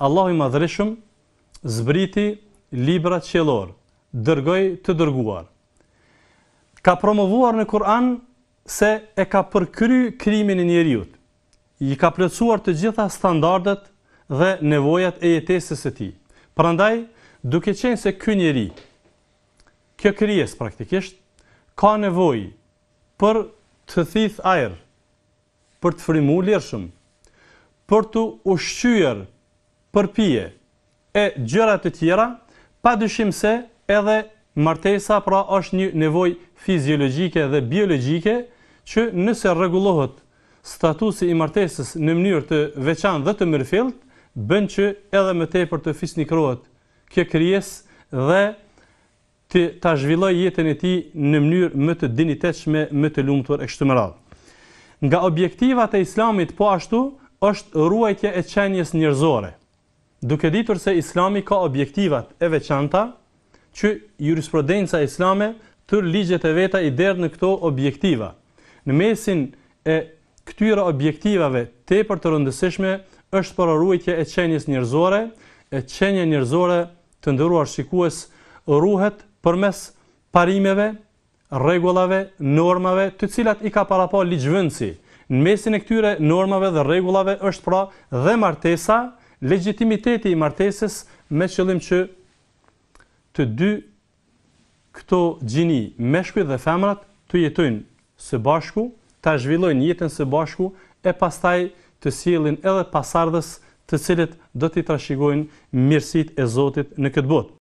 Allahu i madhreshëm zbriti libra qelor, dërgoj të dërguar. Ka promovuar në Kur'an se e ka përkry krimin e njeriut, i ka plëcuar të gjitha standardet dhe nevojat e jetesis e ti. Prandaj, duke qenë se kë njeri, kjo kryes praktikisht, ka nevoj për të thith ajer, për të frimu lirëshëm, për të ushqyër përpije e gjërat të tjera, pa dyshim se edhe martesa pra është një nevoj fiziologike dhe biologike, që nëse regulohet statusi i martesis në mënyrë të veçan dhe të mërfilt, bënë që edhe më te për të fisnikrohet kjo kryes dhe të të zhvilloj jetën e ti në mënyrë më të dinitetshme, më të lumëtur e kështë mëral. Nga objektivat e islamit po ashtu, është ruajtja e qenjes njërzore duke ditur se islami ka objektivat e veçanta që jurisprudenca islame të ligjet e veta i derdh në këto objektiva. Në mesin e këtyre objektivave te për të rëndësishme është për rruetje e qenjes njërzore, e qenje njërzore të ndëruar shikues rruhet për mes parimeve, regullave, normave të cilat i ka parapo ligjvënci. Në mesin e këtyre normave dhe regullave është pra dhe martesa, Legjitimiteti i martesës me qëllim që të dy këto gjini, meshpirt dhe femrat, të jetojnë së bashku, ta zhvillojnë jetën së bashku e pastaj të sjellin edhe pasardhës, të cilët do t'i trashëgojnë mirësitë e Zotit në këtë botë.